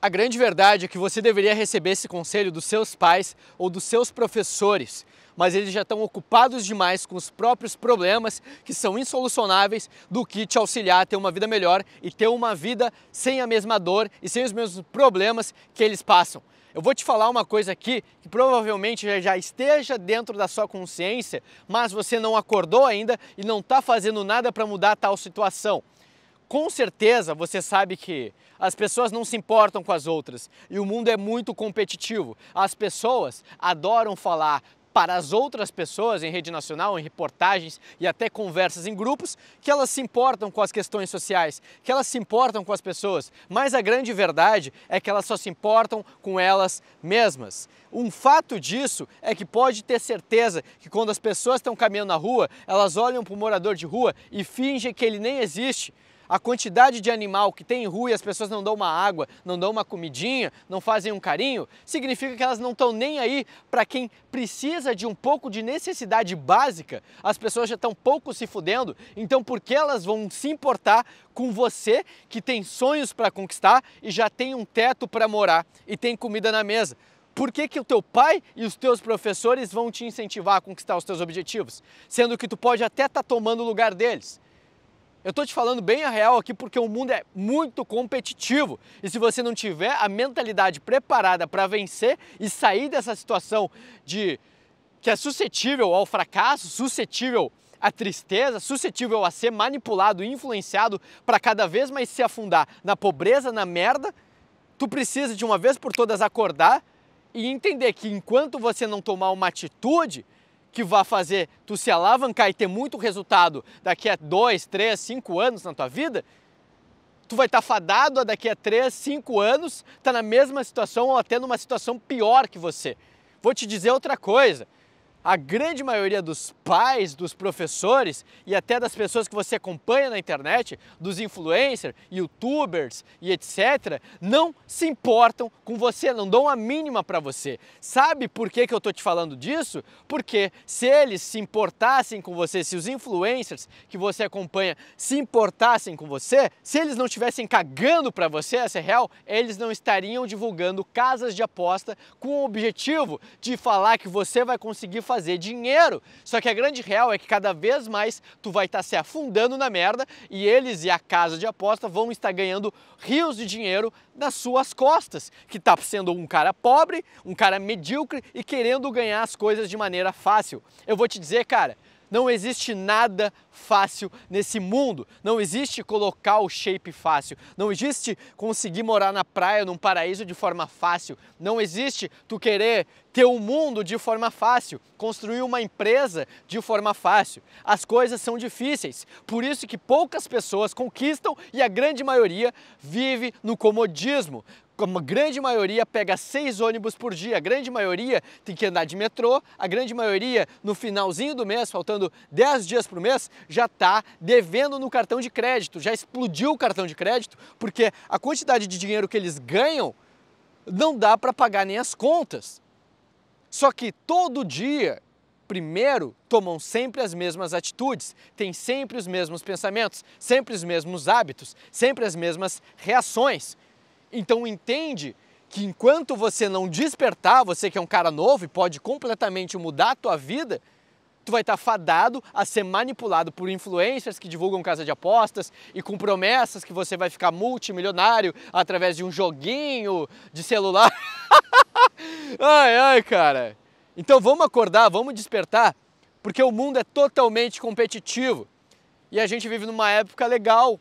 A grande verdade é que você deveria receber esse conselho dos seus pais ou dos seus professores, mas eles já estão ocupados demais com os próprios problemas que são insolucionáveis do que te auxiliar a ter uma vida melhor e ter uma vida sem a mesma dor e sem os mesmos problemas que eles passam. Eu vou te falar uma coisa aqui que provavelmente já esteja dentro da sua consciência, mas você não acordou ainda e não está fazendo nada para mudar tal situação. Com certeza você sabe que as pessoas não se importam com as outras e o mundo é muito competitivo. As pessoas adoram falar para as outras pessoas em rede nacional, em reportagens e até conversas em grupos, que elas se importam com as questões sociais, que elas se importam com as pessoas, mas a grande verdade é que elas só se importam com elas mesmas. Um fato disso é que pode ter certeza que quando as pessoas estão caminhando na rua, elas olham para o morador de rua e fingem que ele nem existe a quantidade de animal que tem em rua e as pessoas não dão uma água, não dão uma comidinha, não fazem um carinho, significa que elas não estão nem aí para quem precisa de um pouco de necessidade básica. As pessoas já estão pouco se fudendo, então por que elas vão se importar com você que tem sonhos para conquistar e já tem um teto para morar e tem comida na mesa? Por que, que o teu pai e os teus professores vão te incentivar a conquistar os teus objetivos? Sendo que tu pode até estar tá tomando o lugar deles. Eu estou te falando bem a real aqui porque o mundo é muito competitivo e se você não tiver a mentalidade preparada para vencer e sair dessa situação de que é suscetível ao fracasso, suscetível à tristeza, suscetível a ser manipulado e influenciado para cada vez mais se afundar na pobreza, na merda, tu precisa de uma vez por todas acordar e entender que enquanto você não tomar uma atitude, que vá fazer tu se alavancar e ter muito resultado daqui a dois, três, cinco anos na tua vida, tu vai estar tá fadado a daqui a três, cinco anos, estar tá na mesma situação ou até numa situação pior que você. Vou te dizer outra coisa a grande maioria dos pais, dos professores e até das pessoas que você acompanha na internet, dos influencers, youtubers e etc, não se importam com você, não dão a mínima para você. Sabe por que, que eu tô te falando disso? Porque se eles se importassem com você, se os influencers que você acompanha se importassem com você, se eles não estivessem cagando para você, essa é real, eles não estariam divulgando casas de aposta com o objetivo de falar que você vai conseguir fazer dinheiro. Só que a grande real é que cada vez mais tu vai estar tá se afundando na merda e eles e a casa de aposta vão estar ganhando rios de dinheiro nas suas costas, que está sendo um cara pobre, um cara medíocre e querendo ganhar as coisas de maneira fácil. Eu vou te dizer, cara, não existe nada fácil nesse mundo. Não existe colocar o shape fácil. Não existe conseguir morar na praia, num paraíso de forma fácil. Não existe tu querer ter o um mundo de forma fácil, construir uma empresa de forma fácil. As coisas são difíceis, por isso que poucas pessoas conquistam e a grande maioria vive no comodismo. uma a grande maioria pega seis ônibus por dia, a grande maioria tem que andar de metrô, a grande maioria no finalzinho do mês, faltando dez dias para o mês, já está devendo no cartão de crédito, já explodiu o cartão de crédito, porque a quantidade de dinheiro que eles ganham não dá para pagar nem as contas. Só que todo dia, primeiro, tomam sempre as mesmas atitudes, têm sempre os mesmos pensamentos, sempre os mesmos hábitos, sempre as mesmas reações. Então entende que enquanto você não despertar, você que é um cara novo e pode completamente mudar a tua vida, tu vai estar tá fadado a ser manipulado por influencers que divulgam casa de apostas e com promessas que você vai ficar multimilionário através de um joguinho de celular. ai, ai, cara. Então vamos acordar, vamos despertar, porque o mundo é totalmente competitivo. E a gente vive numa época legal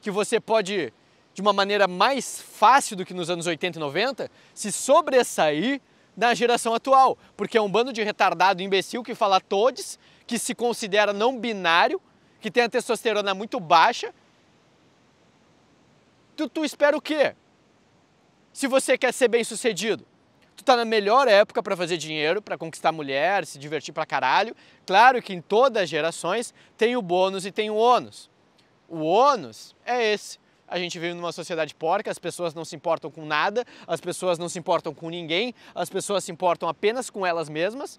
que você pode, de uma maneira mais fácil do que nos anos 80 e 90, se sobressair na geração atual, porque é um bando de retardado imbecil que fala todes, que se considera não binário, que tem a testosterona muito baixa. Tu, tu espera o quê? Se você quer ser bem sucedido, tu tá na melhor época para fazer dinheiro, para conquistar mulher, se divertir pra caralho. Claro que em todas as gerações tem o bônus e tem o ônus. O ônus é esse. A gente vive numa sociedade porca, as pessoas não se importam com nada, as pessoas não se importam com ninguém, as pessoas se importam apenas com elas mesmas.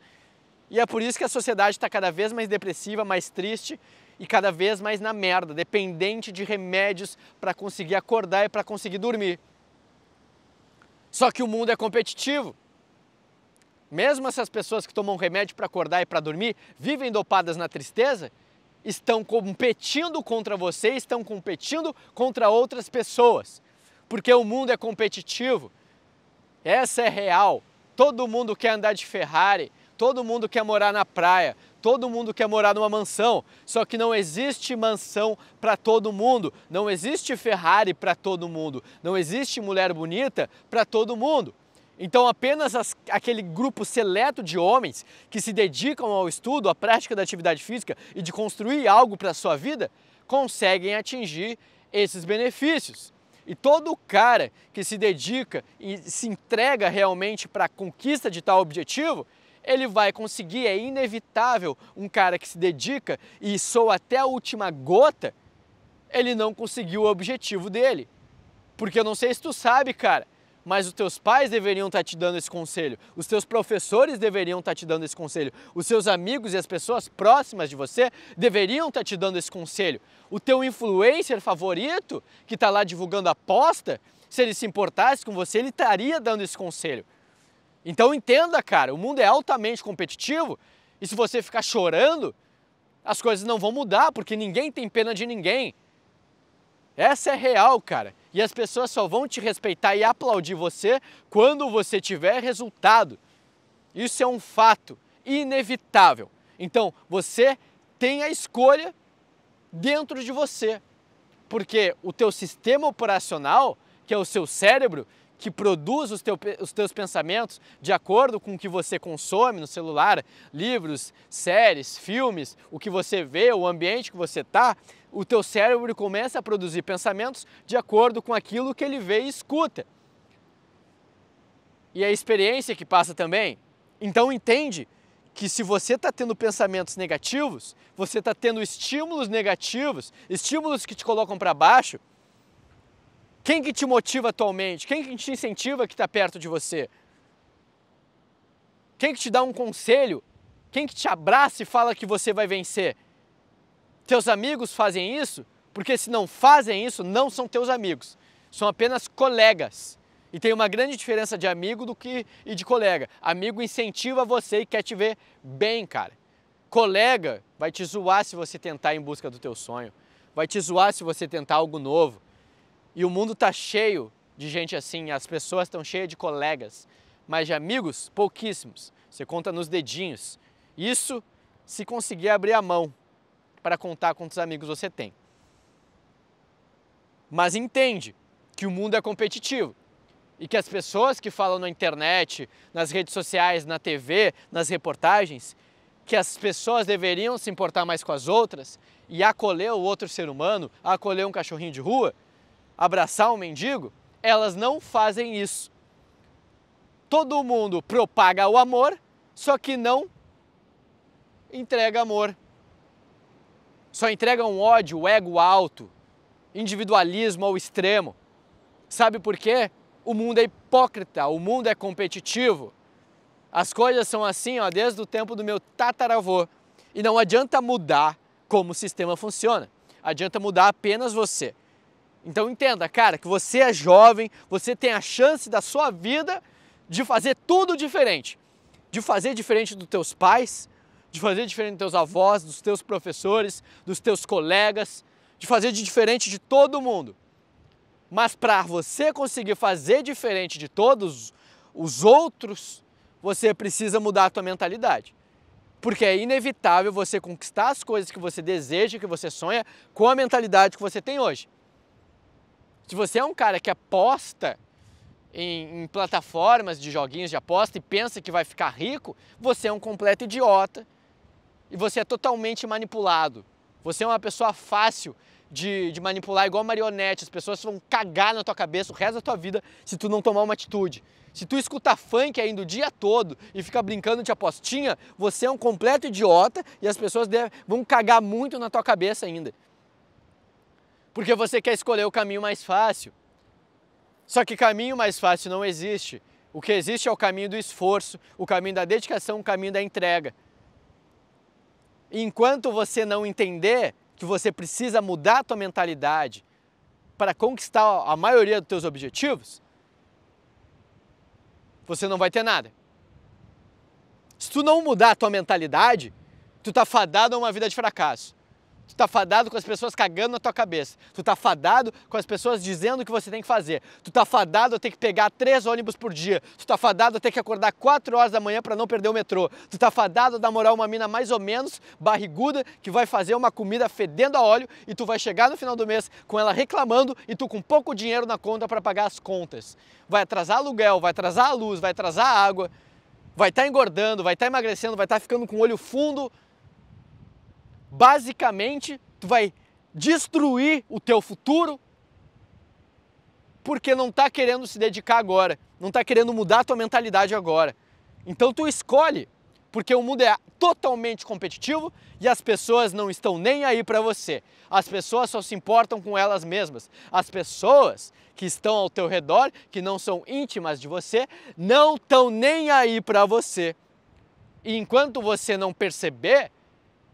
E é por isso que a sociedade está cada vez mais depressiva, mais triste e cada vez mais na merda, dependente de remédios para conseguir acordar e para conseguir dormir. Só que o mundo é competitivo. Mesmo essas pessoas que tomam remédio para acordar e para dormir, vivem dopadas na tristeza, estão competindo contra você, estão competindo contra outras pessoas. Porque o mundo é competitivo. Essa é real. Todo mundo quer andar de Ferrari, todo mundo quer morar na praia, Todo mundo quer morar numa mansão, só que não existe mansão para todo mundo, não existe Ferrari para todo mundo, não existe mulher bonita para todo mundo. Então, apenas as, aquele grupo seleto de homens que se dedicam ao estudo, à prática da atividade física e de construir algo para a sua vida conseguem atingir esses benefícios. E todo cara que se dedica e se entrega realmente para a conquista de tal objetivo ele vai conseguir, é inevitável um cara que se dedica e soa até a última gota, ele não conseguiu o objetivo dele. Porque eu não sei se tu sabe, cara, mas os teus pais deveriam estar tá te dando esse conselho, os teus professores deveriam estar tá te dando esse conselho, os seus amigos e as pessoas próximas de você deveriam estar tá te dando esse conselho. O teu influencer favorito, que está lá divulgando aposta, se ele se importasse com você, ele estaria dando esse conselho. Então entenda, cara, o mundo é altamente competitivo e se você ficar chorando, as coisas não vão mudar porque ninguém tem pena de ninguém. Essa é real, cara. E as pessoas só vão te respeitar e aplaudir você quando você tiver resultado. Isso é um fato inevitável. Então, você tem a escolha dentro de você. Porque o teu sistema operacional, que é o seu cérebro, que produz os, teu, os teus pensamentos de acordo com o que você consome no celular, livros, séries, filmes, o que você vê, o ambiente que você está, o teu cérebro começa a produzir pensamentos de acordo com aquilo que ele vê e escuta. E é a experiência que passa também. Então entende que se você está tendo pensamentos negativos, você está tendo estímulos negativos, estímulos que te colocam para baixo, quem que te motiva atualmente? Quem que te incentiva que está perto de você? Quem que te dá um conselho? Quem que te abraça e fala que você vai vencer? Teus amigos fazem isso? Porque se não fazem isso, não são teus amigos. São apenas colegas. E tem uma grande diferença de amigo do que e de colega. Amigo incentiva você e quer te ver bem, cara. Colega vai te zoar se você tentar em busca do teu sonho. Vai te zoar se você tentar algo novo. E o mundo está cheio de gente assim, as pessoas estão cheias de colegas, mas de amigos, pouquíssimos. Você conta nos dedinhos. Isso se conseguir abrir a mão para contar quantos amigos você tem. Mas entende que o mundo é competitivo e que as pessoas que falam na internet, nas redes sociais, na TV, nas reportagens, que as pessoas deveriam se importar mais com as outras e acolher o outro ser humano, acolher um cachorrinho de rua, abraçar um mendigo, elas não fazem isso. Todo mundo propaga o amor, só que não entrega amor. Só entrega um ódio, um ego alto, individualismo ao extremo. Sabe por quê? O mundo é hipócrita, o mundo é competitivo. As coisas são assim, ó, desde o tempo do meu tataravô. E não adianta mudar como o sistema funciona. Adianta mudar apenas você. Então entenda, cara, que você é jovem, você tem a chance da sua vida de fazer tudo diferente. De fazer diferente dos teus pais, de fazer diferente dos teus avós, dos teus professores, dos teus colegas, de fazer de diferente de todo mundo. Mas para você conseguir fazer diferente de todos os outros, você precisa mudar a tua mentalidade. Porque é inevitável você conquistar as coisas que você deseja, que você sonha, com a mentalidade que você tem hoje. Se você é um cara que aposta em, em, plataformas de joguinhos de aposta e pensa que vai ficar rico, você é um completo idiota e você é totalmente manipulado. Você é uma pessoa fácil de, de manipular, igual marionete. As pessoas vão cagar na tua cabeça o resto da tua vida se tu não tomar uma atitude. Se tu escutar funk ainda o dia todo e ficar brincando de apostinha, você é um completo idiota e as pessoas vão cagar muito na tua cabeça ainda porque você quer escolher o caminho mais fácil. Só que caminho mais fácil não existe. O que existe é o caminho do esforço, o caminho da dedicação, o caminho da entrega. enquanto você não entender que você precisa mudar a tua mentalidade para conquistar a maioria dos teus objetivos, você não vai ter nada. Se tu não mudar a tua mentalidade, tu tá fadado a uma vida de fracasso. Tu tá fadado com as pessoas cagando na tua cabeça. Tu tá fadado com as pessoas dizendo o que você tem que fazer. Tu tá fadado a ter que pegar três ônibus por dia. Tu tá fadado a ter que acordar quatro horas da manhã para não perder o metrô. Tu tá fadado a dar moral uma mina mais ou menos barriguda que vai fazer uma comida fedendo a óleo e tu vai chegar no final do mês com ela reclamando e tu com pouco dinheiro na conta para pagar as contas. Vai atrasar aluguel, vai atrasar a luz, vai atrasar a água. Vai estar tá engordando, vai estar tá emagrecendo, vai estar tá ficando com o olho fundo basicamente tu vai destruir o teu futuro porque não está querendo se dedicar agora, não está querendo mudar a tua mentalidade agora. Então tu escolhe, porque o mundo é totalmente competitivo e as pessoas não estão nem aí para você. As pessoas só se importam com elas mesmas. As pessoas que estão ao teu redor, que não são íntimas de você, não estão nem aí para você. E enquanto você não perceber,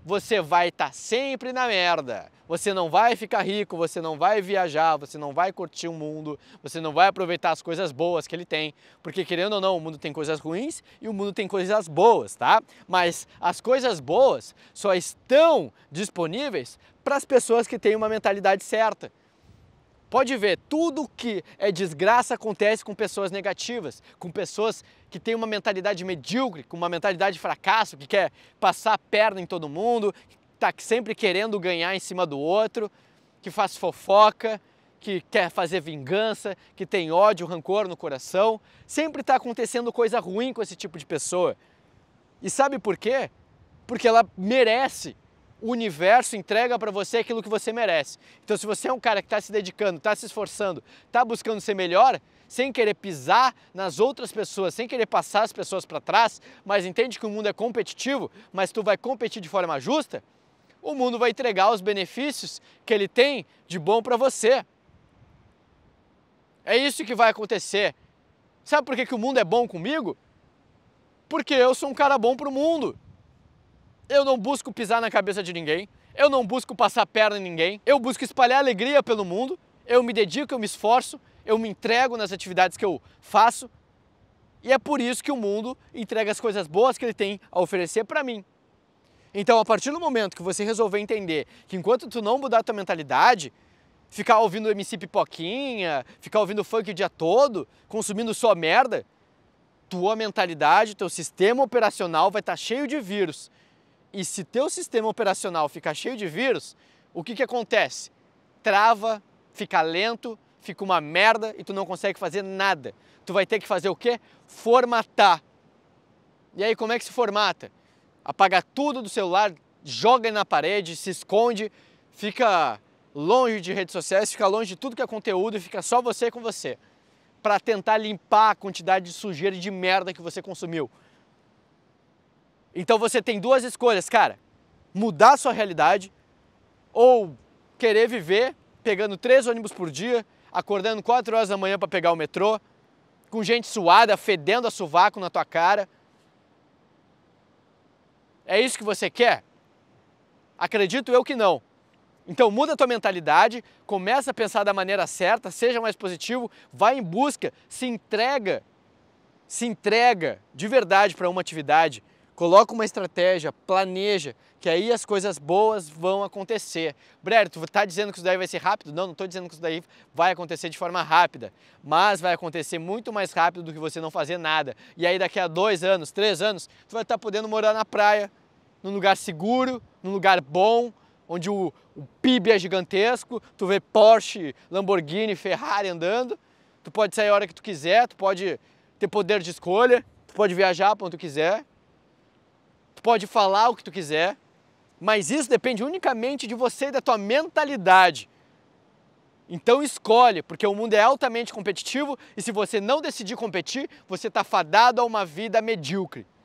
você vai estar tá sempre na merda. Você não vai ficar rico, você não vai viajar, você não vai curtir o mundo, você não vai aproveitar as coisas boas que ele tem, porque querendo ou não, o mundo tem coisas ruins e o mundo tem coisas boas, tá? Mas as coisas boas só estão disponíveis para as pessoas que têm uma mentalidade certa. Pode ver, tudo que é desgraça acontece com pessoas negativas, com pessoas que têm uma mentalidade medíocre, com uma mentalidade de fracasso, que quer passar a perna em todo mundo, que está sempre querendo ganhar em cima do outro, que faz fofoca, que quer fazer vingança, que tem ódio, rancor no coração. Sempre está acontecendo coisa ruim com esse tipo de pessoa. E sabe por quê? Porque ela merece o universo entrega para você aquilo que você merece. Então, se você é um cara que está se dedicando, está se esforçando, está buscando ser melhor, sem querer pisar nas outras pessoas, sem querer passar as pessoas para trás, mas entende que o mundo é competitivo, mas tu vai competir de forma justa, o mundo vai entregar os benefícios que ele tem de bom para você. É isso que vai acontecer. Sabe por que, que o mundo é bom comigo? Porque eu sou um cara bom para o mundo. Eu não busco pisar na cabeça de ninguém, eu não busco passar perna em ninguém, eu busco espalhar alegria pelo mundo, eu me dedico, eu me esforço, eu me entrego nas atividades que eu faço. E é por isso que o mundo entrega as coisas boas que ele tem a oferecer para mim. Então, a partir do momento que você resolver entender que enquanto tu não mudar tua mentalidade, ficar ouvindo MC Pipoquinha, ficar ouvindo funk o dia todo, consumindo só merda, tua mentalidade, teu sistema operacional vai estar tá cheio de vírus, e se teu sistema operacional ficar cheio de vírus, o que, que acontece? Trava, fica lento, fica uma merda e tu não consegue fazer nada. Tu vai ter que fazer o quê? Formatar. E aí como é que se formata? Apaga tudo do celular, joga na parede, se esconde, fica longe de redes sociais, fica longe de tudo que é conteúdo e fica só você com você. Para tentar limpar a quantidade de sujeira e de merda que você consumiu. Então você tem duas escolhas, cara: mudar a sua realidade ou querer viver pegando três ônibus por dia, acordando quatro horas da manhã para pegar o metrô, com gente suada, fedendo a sovaco na tua cara. É isso que você quer? Acredito eu que não. Então muda a tua mentalidade, começa a pensar da maneira certa, seja mais positivo, vai em busca, se entrega, se entrega de verdade para uma atividade Coloca uma estratégia, planeja, que aí as coisas boas vão acontecer. Breno, tu tá dizendo que isso daí vai ser rápido? Não, não estou dizendo que isso daí vai acontecer de forma rápida, mas vai acontecer muito mais rápido do que você não fazer nada. E aí daqui a dois anos, três anos, tu vai estar tá podendo morar na praia, num lugar seguro, num lugar bom, onde o, o PIB é gigantesco, tu vê Porsche, Lamborghini, Ferrari andando, tu pode sair a hora que tu quiser, tu pode ter poder de escolha, tu pode viajar para onde tu quiser tu pode falar o que tu quiser, mas isso depende unicamente de você e da tua mentalidade. Então escolhe, porque o mundo é altamente competitivo e se você não decidir competir, você está fadado a uma vida medíocre.